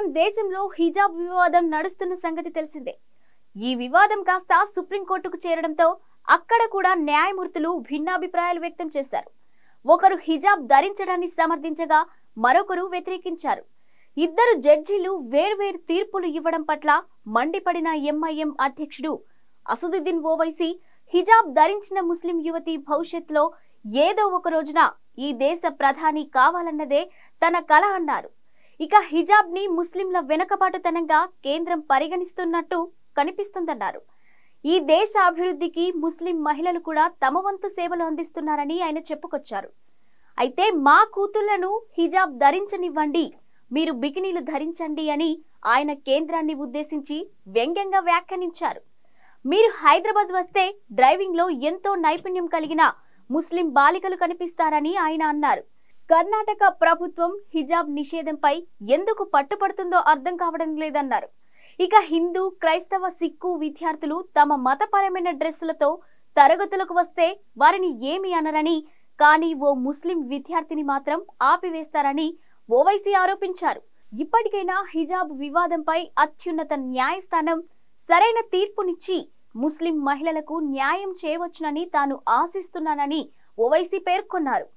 ప్రస్తుతం దేశంలో హిజాబ్ వివాదం నడుస్తున్న సంగతి తెలిసిందే ఈ వివాదం కాస్త సుప్రీంకోర్టుకు చేరడంతో అక్కడ కూడా న్యాయమూర్తులు భిన్నాభిప్రాయాలు వ్యక్తం చేశారు ఒకరు హిజాబ్ ధరించడాన్ని సమర్థించగా మరొకరు వ్యతిరేకించారు ఇద్దరు జడ్జీలు వేర్వేరు తీర్పులు ఇవ్వడం పట్ల మండిపడిన ఎంఐఎం అధ్యక్షుడు అసదుద్దీన్ ఓవైసీ హిజాబ్ ధరించిన ముస్లిం యువతి భవిష్యత్లో ఏదో ఒక రోజున ఈ దేశ ప్రధాని కావాలన్నదే తన కళ అన్నారు ఇక హిజాబ్ ని ముస్లింల వెనకబాటుతనంగా కేంద్రం పరిగణిస్తున్నట్టు కనిపిస్తుందన్నారు ఈ దేశ అభివృద్ధికి ముస్లిం మహిళలు కూడా తమ వంతు సేవలు అందిస్తున్నారని ఆయన చెప్పుకొచ్చారు అయితే మా కూతుళ్లను హిజాబ్ ధరించనివ్వండి మీరు బికినీలు ధరించండి అని ఆయన కేంద్రాన్ని ఉద్దేశించి వ్యంగ్యంగా వ్యాఖ్యానించారు మీరు హైదరాబాద్ వస్తే డ్రైవింగ్లో ఎంతో నైపుణ్యం కలిగిన ముస్లిం బాలికలు కనిపిస్తారని ఆయన అన్నారు కర్ణాటక ప్రభుత్వం హిజాబ్ నిషేధంపై ఎందుకు పట్టుపడుతుందో అర్థం కావడం లేదన్నారు ఇక హిందూ క్రైస్తవ సిక్కు విద్యార్థులు తమ మతపరమైన డ్రెస్సులతో తరగతులకు వస్తే వారిని ఏమి అనరని కానీ ఓ ముస్లిం విద్యార్థిని మాత్రం ఆపివేస్తారని ఓవైసీ ఆరోపించారు ఇప్పటికైనా హిజాబ్ వివాదంపై అత్యున్నత న్యాయస్థానం సరైన తీర్పునిచ్చి ముస్లిం మహిళలకు న్యాయం చేయవచ్చునని తాను ఆశిస్తున్నానని ఓవైసీ పేర్కొన్నారు